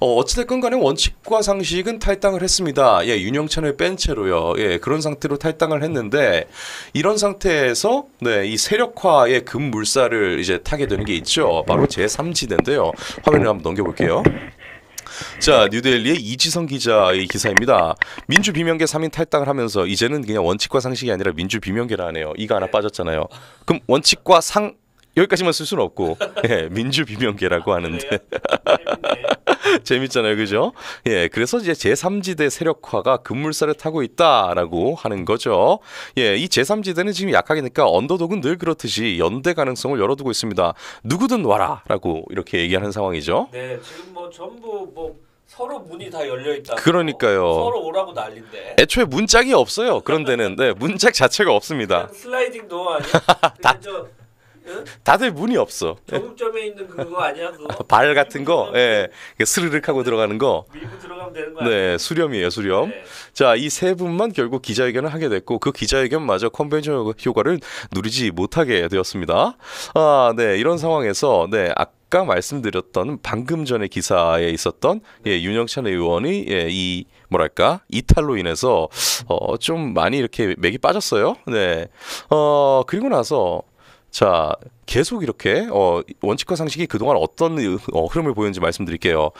어, 어찌됐건 간에 원칙과 상식은 탈당을 했습니다. 예, 윤영찬을 뺀 채로요. 예, 그런 상태로 탈당을 했는데 이런 상태에서 네, 이 세력화의 급물살을 이제 타게 되는 게 있죠. 바로 제3지대인데요. 화면을 한번 넘겨볼게요. 자 뉴델리의 이지성 기자의 기사입니다. 민주 비명계 3인 탈당을 하면서 이제는 그냥 원칙과 상식이 아니라 민주 비명계라 하네요. 이가 하나 빠졌잖아요. 그럼 원칙과 상 여기까지만 쓸 수는 없고 예, 민주 비명계라고 하는데 네, 재밌잖아요, 그죠? 예, 그래서 이제 제3지대 세력화가 급물살을 타고 있다라고 하는 거죠. 예, 이 제3지대는 지금 약하니까 언더독은 늘 그렇듯이 연대 가능성을 열어두고 있습니다. 누구든 와라라고 이렇게 얘기하는 상황이죠. 네, 지금 뭐 전부 뭐 서로 문이 다 열려 있다. 그러니까요. 서로 오라고 난린데. 애초에 문짝이 없어요. 그런 데는 네, 문짝 자체가 없습니다. 슬라이딩 도어 아니야? 다... 저... 다들 문이 없어. 예. 정점에 있는 그거 아니야 그거? 발 같은 거, 네. 예, 스르륵 하고 들어가는 거. 밀고 들어가면 되는 거 네, 아니야? 네, 수렴이에요 수렴. 네. 자이 세 분만 결국 기자회견을 하게 됐고 그 기자회견마저 컨벤션 효과를 누리지 못하게 되었습니다. 아, 네 이런 상황에서 네 아까 말씀드렸던 방금 전에 기사에 있었던 예, 네. 윤영찬 의원이 예, 이 뭐랄까 이탈로 인해서 어, 좀 많이 이렇게 맥이 빠졌어요. 네. 어 그리고 나서 자, 계속 이렇게 어, 원칙과 상식이 그동안 어떤 어, 흐름을 보였는지 말씀드릴게요.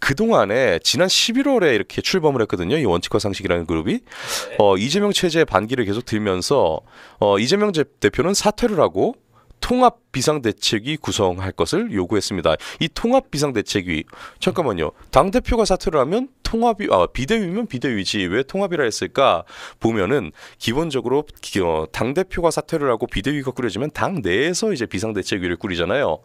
그동안에 지난 11월에 이렇게 출범을 했거든요. 이 원칙과 상식이라는 그룹이 네. 어, 이재명 체제의 반기를 계속 들면서 어, 이재명 대표는 사퇴를 하고 통합 비상대책위 구성할 것을 요구했습니다. 이 통합 비상대책위 잠깐만요. 당 대표가 사퇴를 하면 통합이 아 비대위면 비대위지 왜 통합이라 했을까 보면은 기본적으로 어, 당 대표가 사퇴를 하고 비대위가 꾸려지면 당 내에서 이제 비상대책위를 꾸리잖아요.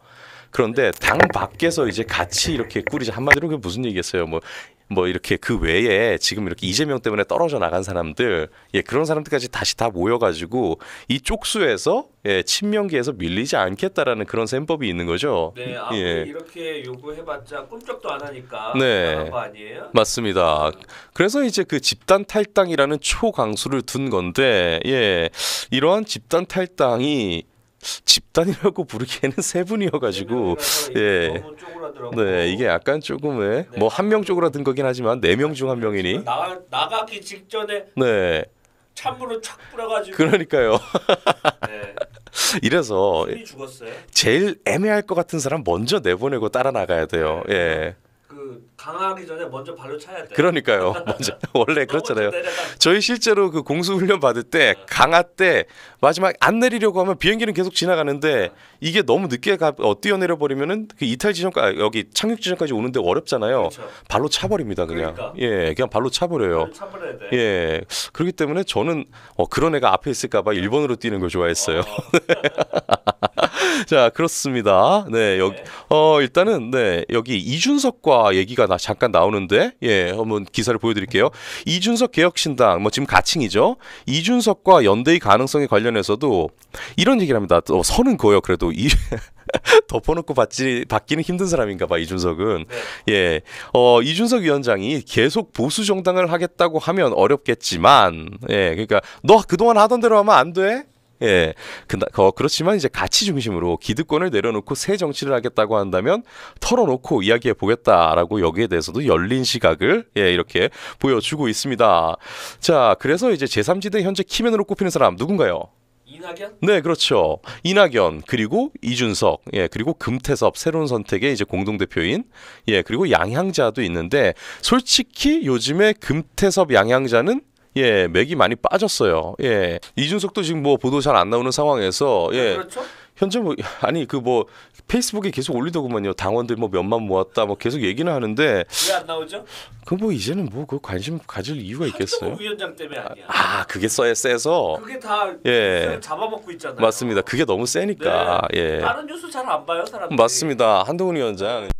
그런데 당 밖에서 이제 같이 이렇게 꾸리자 한마디로 그게 무슨 얘기겠어요? 뭐뭐 뭐 이렇게 그 외에 지금 이렇게 이재명 때문에 떨어져 나간 사람들 예 그런 사람들까지 다시 다 모여가지고 이 쪽수에서 예 친명계에서 밀리지 않겠다라는 그런 셈법이 있는 거죠. 네, 예. 이렇게 요구해봤자 꿈쩍도 안 하니까 네, 거 아니에요? 맞습니다. 그래서 이제 그 집단 탈당이라는 초강수를 둔 건데 예 이러한 집단 탈당이 집단이라고 부르기에는 세 분이어가지고 예, 네 이게 약간 조금의 예. 네. 뭐한 명 쪼그라든 거긴 하지만 네 명 중한 그렇죠. 명이니 나 나가기 직전에 네 찬물을 촥 뿌려가지고 그러니까요. 네. 이래서 제일 애매할 것 같은 사람 먼저 내보내고 따라 나가야 돼요. 네. 예. 그 강하기 전에 먼저 발로 차야 돼. 그러니까요. 먼저 원래 그렇잖아요. 저희 실제로 그 공수 훈련 받을 때 네. 강하 때 마지막 안 내리려고 하면 비행기는 계속 지나가는데 네. 이게 너무 늦게 가, 어, 뛰어내려 버리면은 그 이탈 지점까지 아, 여기 착륙 지점까지 오는데 어렵잖아요. 그렇죠. 발로 차 버립니다 그냥. 그러니까. 예, 그냥 발로 차 버려요. 예. 그렇기 때문에 저는 어, 그런 애가 앞에 있을까 봐 네. 일본으로 뛰는 걸 좋아했어요. 어. 자, 그렇습니다. 네, 여기 어 일단은 네, 여기 이준석과 얘기가 나, 잠깐 나오는데 예, 한번 기사를 보여 드릴게요. 이준석 개혁신당 뭐 지금 가칭이죠. 이준석과 연대의 가능성에 관련해서도 이런 얘기를 합니다. 또 어, 선은 그어요 그래도 이 덮어놓고 받지, 받기는 힘든 사람인가 봐, 이준석은. 네. 예. 어, 이준석 위원장이 계속 보수정당을 하겠다고 하면 어렵겠지만, 예. 그러니까, 너 그동안 하던 대로 하면 안 돼? 예. 근 어, 그렇지만 이제 가치 중심으로 기득권을 내려놓고 새 정치를 하겠다고 한다면 털어놓고 이야기해 보겠다라고 여기에 대해서도 열린 시각을 예, 이렇게 보여주고 있습니다. 자, 그래서 이제 제3지대 현재 키맨으로 꼽히는 사람 누군가요? 이낙연? 네, 그렇죠. 이낙연 그리고 이준석, 예, 그리고 금태섭 새로운 선택의 이제 공동 대표인, 예, 그리고 양향자도 있는데 솔직히 요즘에 금태섭 양향자는 예, 맥이 많이 빠졌어요. 예. 이준석도 지금 뭐 보도 잘 안 나오는 상황에서 네, 예. 그렇죠? 현재 뭐 아니 그 뭐 페이스북에 계속 올리더구만요. 당원들 뭐 몇만 모았다 뭐 계속 얘기는 하는데 왜 안 나오죠? 그뭐 이제는 뭐 그 관심 가질 이유가 있겠어요? 위원장 때문에 아니야. 아, 아 그게 써야 세서 그게 다 예. 잡아먹고 있잖아요. 맞습니다. 그게 너무 세니까 네. 예. 다른 뉴스 잘 안 봐요 사람들이. 맞습니다. 한동훈 위원장.